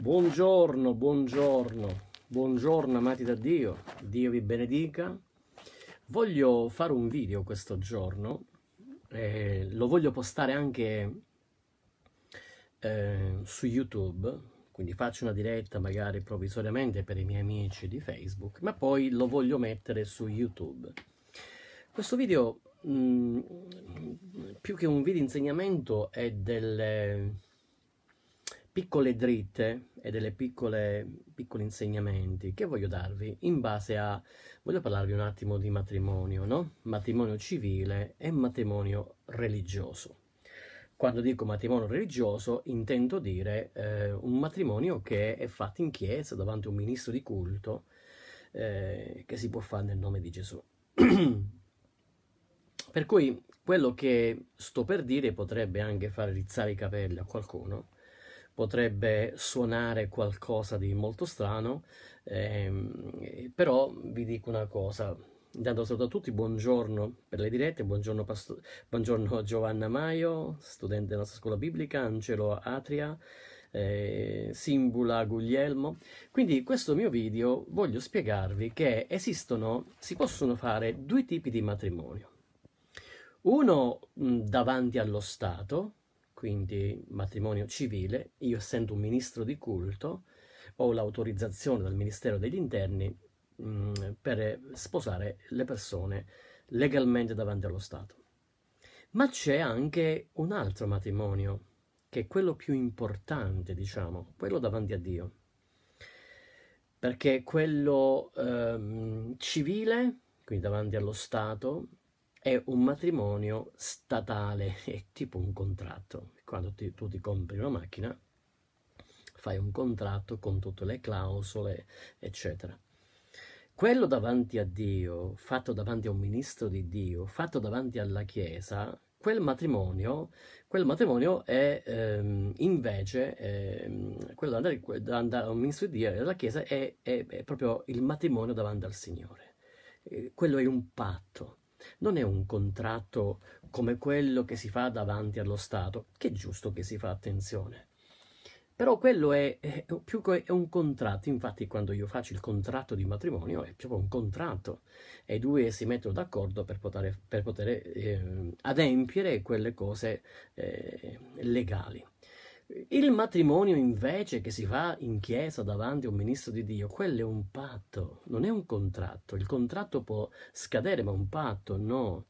Buongiorno, buongiorno, buongiorno amati da Dio, Dio vi benedica. Voglio fare un video questo giorno, eh, lo voglio postare anche eh, su YouTube, quindi faccio una diretta magari provvisoriamente per i miei amici di Facebook, ma poi lo voglio mettere su YouTube. Questo video, mh, mm, più che un video insegnamento, è delle piccole dritte e delle piccole piccoli insegnamenti che voglio darvi in base a voglio parlarvi un attimo di matrimonio, no? Matrimonio civile e matrimonio religioso. Quando dico matrimonio religioso intendo dire eh, un matrimonio che è fatto in chiesa davanti a un ministro di culto eh, che si può fare nel nome di Gesù. per cui quello che sto per dire potrebbe anche far rizzare i capelli a qualcuno potrebbe suonare qualcosa di molto strano, ehm, però vi dico una cosa. Intanto saluto a tutti, buongiorno per le dirette, buongiorno, Pasto buongiorno Giovanna Maio, studente della nostra scuola biblica, Angelo Atria, eh, Simbula Guglielmo. Quindi in questo mio video voglio spiegarvi che esistono, si possono fare due tipi di matrimonio. Uno mh, davanti allo Stato, quindi matrimonio civile, io essendo un ministro di culto ho l'autorizzazione dal Ministero degli Interni mh, mm, per sposare le persone legalmente davanti allo Stato. Ma c'è anche un altro matrimonio, che è quello più importante, diciamo, quello davanti a Dio, perché quello ehm, civile, quindi davanti allo Stato, è un matrimonio statale, è tipo un contratto. Quando ti, tu ti compri una macchina, fai un contratto con tutte le clausole, eccetera. Quello davanti a Dio, fatto davanti a un ministro di Dio, fatto davanti alla Chiesa, quel matrimonio, quel matrimonio è ehm, invece, ehm, quello davanti a un ministro di Dio e alla Chiesa è, è, è proprio il matrimonio davanti al Signore. Eh, quello è un patto non è un contratto come quello che si fa davanti allo Stato, che è giusto che si fa attenzione. Però quello è, è più che un contratto, infatti quando io faccio il contratto di matrimonio è proprio un contratto e i due si mettono d'accordo per poter, per poter eh, adempiere quelle cose eh, legali. Il matrimonio invece che si fa in chiesa davanti a un ministro di Dio, quello è un patto, non è un contratto. Il contratto può scadere, ma un patto no.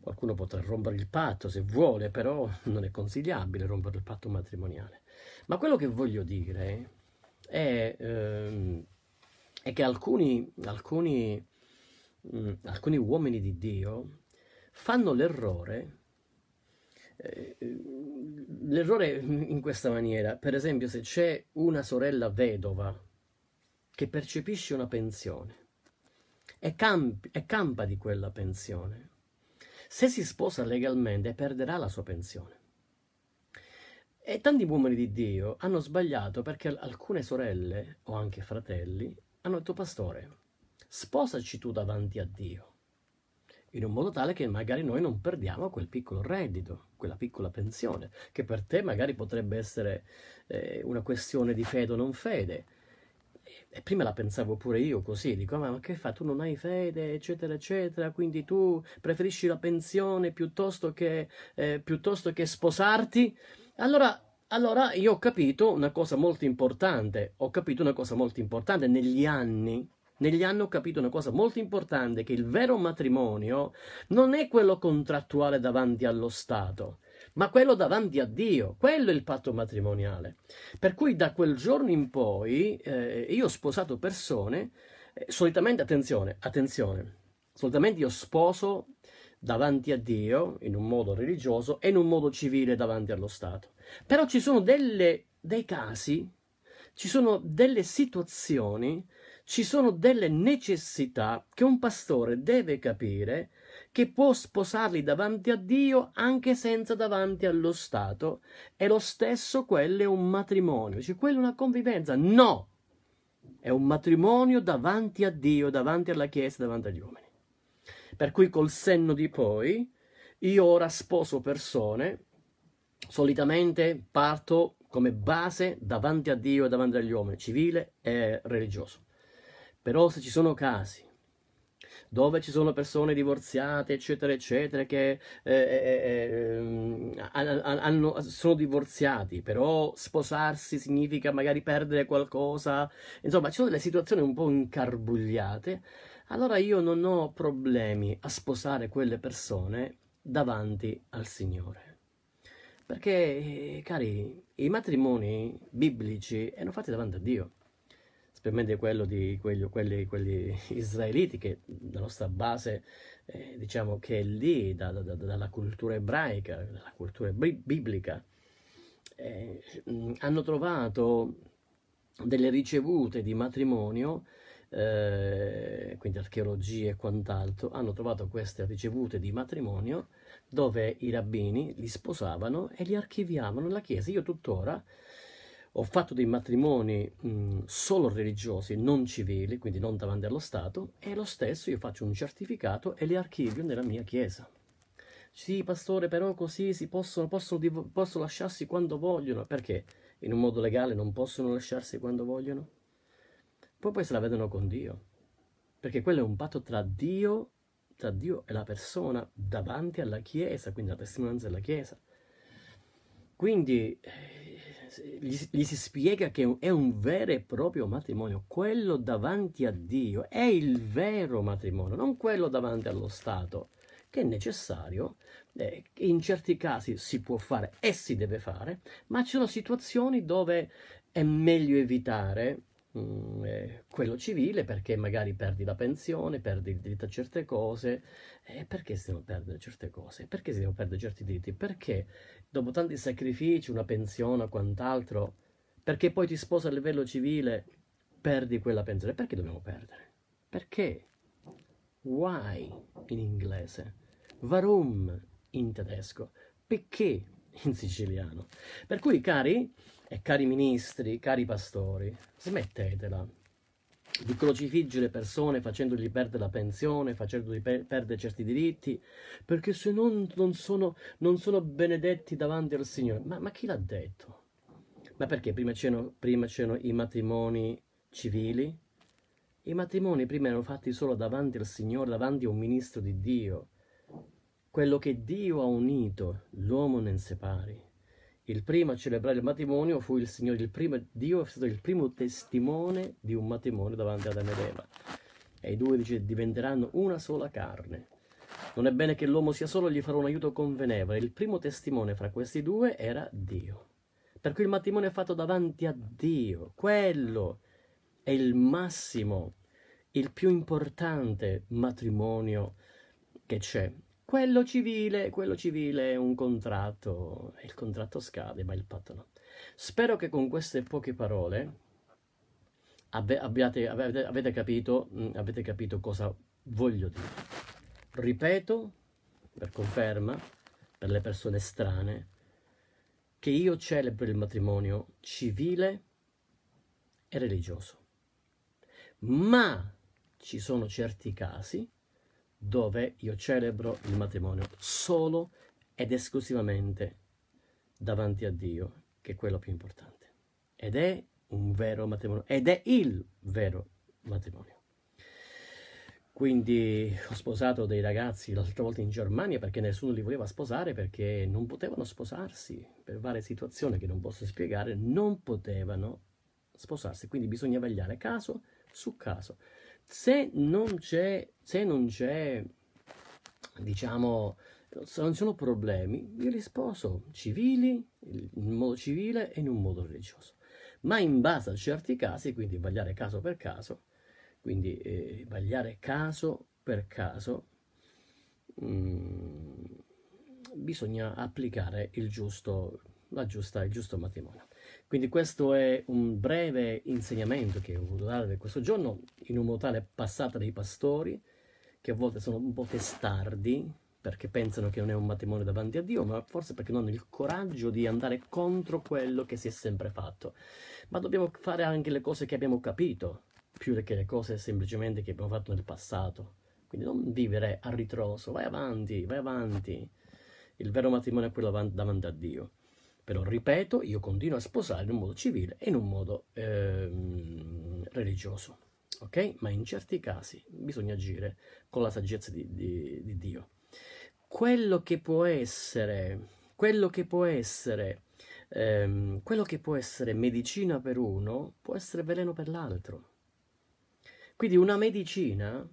Qualcuno potrà rompere il patto se vuole, però non è consigliabile rompere il patto matrimoniale. Ma quello che voglio dire è, ehm, è che alcuni, alcuni, mh, mm, alcuni uomini di Dio fanno l'errore eh, l'errore in questa maniera, per esempio, se c'è una sorella vedova che percepisce una pensione e, camp- e campa di quella pensione, se si sposa legalmente perderà la sua pensione. E tanti uomini di Dio hanno sbagliato perché alcune sorelle o anche fratelli hanno detto pastore, sposaci tu davanti a Dio in un modo tale che magari noi non perdiamo quel piccolo reddito, quella piccola pensione, che per te magari potrebbe essere eh, una questione di fede o non fede. E prima la pensavo pure io così, dico ma che fa, tu non hai fede, eccetera, eccetera, quindi tu preferisci la pensione piuttosto che, eh, piuttosto che sposarti? Allora allora io ho capito una cosa molto importante, ho capito una cosa molto importante negli anni negli anni ho capito una cosa molto importante, che il vero matrimonio non è quello contrattuale davanti allo Stato, ma quello davanti a Dio, quello è il patto matrimoniale. Per cui da quel giorno in poi eh, io ho sposato persone, eh, solitamente, attenzione, attenzione, solitamente io sposo davanti a Dio, in un modo religioso, e in un modo civile davanti allo Stato. Però ci sono delle, dei casi, ci sono delle situazioni ci sono delle necessità che un pastore deve capire che può sposarli davanti a Dio anche senza davanti allo Stato e lo stesso quello è un matrimonio, cioè quella è una convivenza, no! È un matrimonio davanti a Dio, davanti alla Chiesa, davanti agli uomini. Per cui col senno di poi io ora sposo persone, solitamente parto come base davanti a Dio e davanti agli uomini, civile e religioso. Però se ci sono casi dove ci sono persone divorziate, eccetera, eccetera, che eh, eh, eh, ehm, hanno, sono divorziati, però sposarsi significa magari perdere qualcosa, insomma, ci sono delle situazioni un po' incarbugliate, allora io non ho problemi a sposare quelle persone davanti al Signore. Perché, eh, cari, i matrimoni biblici erano fatti davanti a Dio specialmente quello di quelli, quelli, quelli israeliti, che la nostra base, eh, diciamo che è lì, da, da, dalla cultura ebraica, dalla cultura biblica, eh, hanno trovato delle ricevute di matrimonio, eh, quindi archeologie e quant'altro, hanno trovato queste ricevute di matrimonio dove i rabbini li sposavano e li archiviavano nella chiesa. Io tuttora ho fatto dei matrimoni mh, mm, solo religiosi, non civili, quindi non davanti allo Stato, e lo stesso io faccio un certificato e li archivio nella mia chiesa. Sì, pastore, però così si possono, possono, possono lasciarsi quando vogliono. Perché in un modo legale non possono lasciarsi quando vogliono? Poi poi se la vedono con Dio. Perché quello è un patto tra Dio, tra Dio e la persona davanti alla Chiesa, quindi la testimonianza della Chiesa. Quindi eh, gli, gli, si spiega che è un vero e proprio matrimonio, quello davanti a Dio, è il vero matrimonio, non quello davanti allo Stato, che è necessario, eh, in certi casi si può fare e si deve fare, ma ci sono situazioni dove è meglio evitare mh, mm, eh, quello civile perché magari perdi la pensione, perdi il diritto a certe cose. E eh, perché si devono perdere certe cose? Perché si devono perdere certi diritti? Perché dopo tanti sacrifici, una pensione o quant'altro, perché poi ti sposa a livello civile, perdi quella pensione. Perché dobbiamo perdere? Perché? Why in inglese? Varum in tedesco? Perché in siciliano? Per cui, cari e cari ministri, cari pastori, smettetela di crocifiggere persone facendogli perdere la pensione, facendogli per perdere certi diritti, perché se non, non, sono, non sono benedetti davanti al Signore. Ma, ma chi l'ha detto? Ma perché prima c'erano, i matrimoni civili? I matrimoni prima erano fatti solo davanti al Signore, davanti a un ministro di Dio. Quello che Dio ha unito, l'uomo ne separi il primo a celebrare il matrimonio fu il Signore, il primo, Dio è stato il primo testimone di un matrimonio davanti ad Adamo e Eva. E i due dice, diventeranno una sola carne. Non è bene che l'uomo sia solo, gli farò un aiuto convenevole. Il primo testimone fra questi due era Dio. Per cui il matrimonio è fatto davanti a Dio. Quello è il massimo, il più importante matrimonio che c'è. Quello civile, quello civile è un contratto, il contratto scade, ma il patto no. Spero che con queste poche parole abbiate, avete, avete, capito, mm, avete capito cosa voglio dire. Ripeto, per conferma, per le persone strane, che io celebro il matrimonio civile e religioso. Ma ci sono certi casi dove io celebro il matrimonio solo ed esclusivamente davanti a Dio, che è quello più importante. Ed è un vero matrimonio, ed è il vero matrimonio. Quindi ho sposato dei ragazzi l'altra volta in Germania perché nessuno li voleva sposare perché non potevano sposarsi per varie situazioni che non posso spiegare, non potevano sposarsi, quindi bisogna vagliare caso su caso. Se non c'è, se non c'è, diciamo, se non ci sono problemi, io risposo sposo civili, in modo civile e in un modo religioso. Ma in base a certi casi, quindi vagliare caso per caso, quindi eh, vagliare caso per caso, mh, mm, bisogna applicare il giusto, giusta, il giusto matrimonio. Quindi questo è un breve insegnamento che ho voluto dare questo giorno in un modo tale passata dei pastori, che a volte sono un po' testardi perché pensano che non è un matrimonio davanti a Dio, ma forse perché non hanno il coraggio di andare contro quello che si è sempre fatto. Ma dobbiamo fare anche le cose che abbiamo capito, più che le cose semplicemente che abbiamo fatto nel passato. Quindi non vivere a ritroso, vai avanti, vai avanti. Il vero matrimonio è quello davanti a Dio. Però ripeto, io continuo a sposare in un modo civile e in un modo ehm, religioso, ok? Ma in certi casi bisogna agire con la saggezza di, di, di Dio. Quello che può essere, quello che può essere, ehm, quello che può essere medicina per uno può essere veleno per l'altro. Quindi una medicina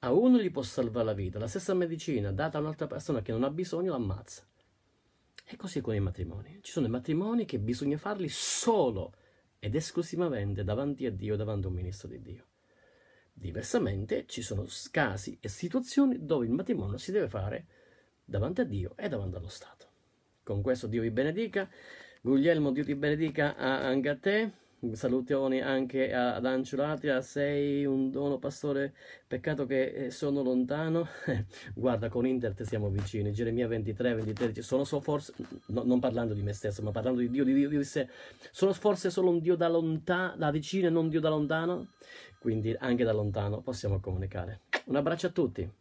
a uno gli può salvare la vita, la stessa medicina data a un'altra persona che non ha bisogno l'ammazza. E così con i matrimoni. Ci sono i matrimoni che bisogna farli solo ed esclusivamente davanti a Dio, davanti a un ministro di Dio. Diversamente ci sono casi e situazioni dove il matrimonio si deve fare davanti a Dio e davanti allo Stato. Con questo Dio vi benedica. Guglielmo, Dio ti benedica anche a te. Salutioni anche ad Anciolatia, sei un dono pastore, peccato che eh, sono lontano. Guarda, con Inter te siamo vicini, Geremia 23, 23, sono so forse, no, non parlando di me stesso, ma parlando di Dio, di Dio, Dio disse, sono forse solo un Dio da lontano, da vicino e non Dio da lontano? Quindi anche da lontano possiamo comunicare. Un abbraccio a tutti.